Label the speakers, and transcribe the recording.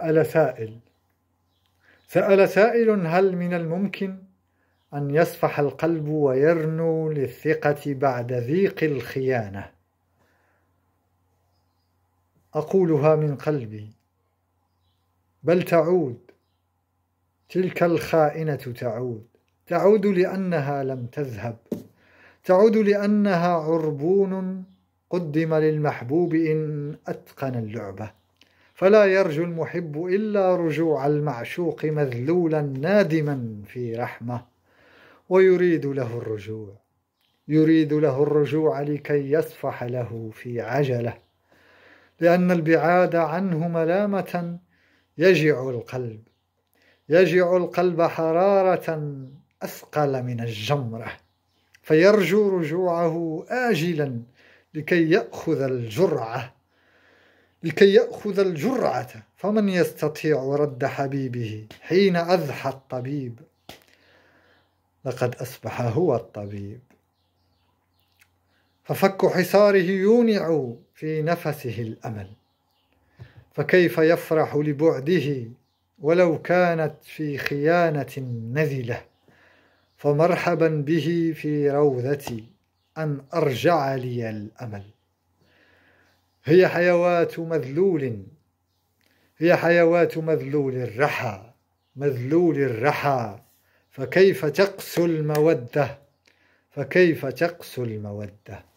Speaker 1: سأل سائل سأل سائل هل من الممكن أن يصفح القلب ويرنو للثقة بعد ذيق الخيانة أقولها من قلبي بل تعود تلك الخائنة تعود تعود لأنها لم تذهب تعود لأنها عربون قدم للمحبوب إن أتقن اللعبة فلا يرجو المحب إلا رجوع المعشوق مذلولا نادما في رحمة ويريد له الرجوع يريد له الرجوع لكي يصفح له في عجله لأن البعاد عنه ملامة يجع القلب يجع القلب حرارة أثقل من الجمرة فيرجو رجوعه آجلا لكي يأخذ الجرعة لكي يأخذ الجرعة فمن يستطيع رد حبيبه حين أذحى الطبيب لقد أصبح هو الطبيب ففك حصاره يونع في نفسه الأمل فكيف يفرح لبعده ولو كانت في خيانة نذلة فمرحبا به في روضتي أن أرجع لي الأمل هي حيوات مذلول هي حيوات مذلول الرحى مذلول الرحى فكيف تقسو الموده فكيف تقسو الموده